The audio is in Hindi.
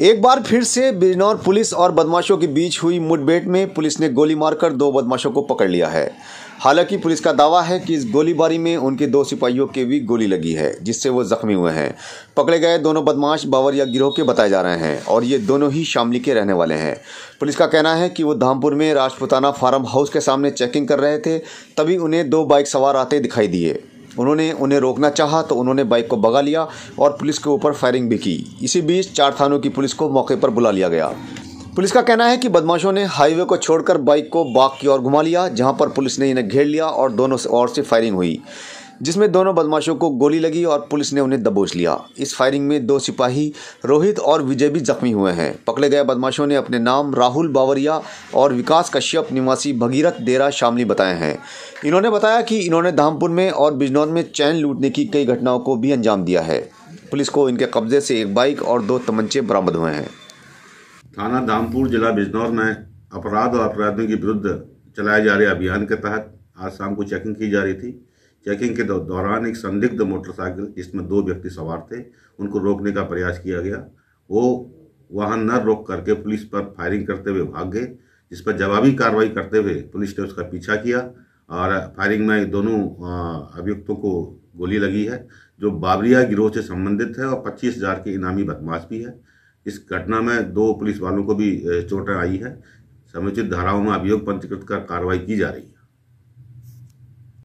एक बार फिर से बिजनौर पुलिस और बदमाशों के बीच हुई मुठभेड़ में पुलिस ने गोली मारकर दो बदमाशों को पकड़ लिया है हालांकि पुलिस का दावा है कि इस गोलीबारी में उनके दो सिपाहियों के भी गोली लगी है जिससे वो जख्मी हुए हैं पकड़े गए दोनों बदमाश बावरिया गिरोह के बताए जा रहे हैं और ये दोनों ही शामली के रहने वाले हैं पुलिस का कहना है कि वो धामपुर में राजपुताना फार्म हाउस के सामने चेकिंग कर रहे थे तभी उन्हें दो बाइक सवार आते दिखाई दिए उन्होंने उन्हें रोकना चाहा तो उन्होंने बाइक को भगा लिया और पुलिस के ऊपर फायरिंग भी की इसी बीच चार थानों की पुलिस को मौके पर बुला लिया गया पुलिस का कहना है कि बदमाशों ने हाईवे को छोड़कर बाइक को बाग की ओर घुमा लिया जहां पर पुलिस ने इन्हें घेर लिया और दोनों ओर से फायरिंग हुई जिसमें दोनों बदमाशों को गोली लगी और पुलिस ने उन्हें दबोच लिया इस फायरिंग में दो सिपाही रोहित और विजय भी जख्मी हुए हैं पकड़े गए बदमाशों ने अपने नाम राहुल बावरिया और विकास कश्यप निवासी भगीरथ देरा शामली बताए हैं इन्होंने बताया कि इन्होंने धामपुर में और बिजनौर में चैन लूटने की कई घटनाओं को भी अंजाम दिया है पुलिस को इनके कब्जे से एक बाइक और दो तमंचे बरामद हुए हैं थाना धामपुर जिला बिजनौर में अपराध और अपराधियों के विरुद्ध चलाए जा रहे अभियान के तहत आज शाम को चेकिंग की जा रही थी चेकिंग के दौरान एक संदिग्ध मोटरसाइकिल जिसमें दो व्यक्ति सवार थे उनको रोकने का प्रयास किया गया वो वाहन न रोक करके पुलिस पर फायरिंग करते हुए भाग गए जिस पर जवाबी कार्रवाई करते हुए पुलिस ने उसका पीछा किया और फायरिंग में दोनों अभियुक्तों को गोली लगी है जो बाबरिया गिरोह से संबंधित है और पच्चीस हजार के इनामी बदमाश भी है इस घटना में दो पुलिस वालों को भी चोटें आई है समुचित धाराओं में अभियोग पंजीकृत कर कार्रवाई की जा रही है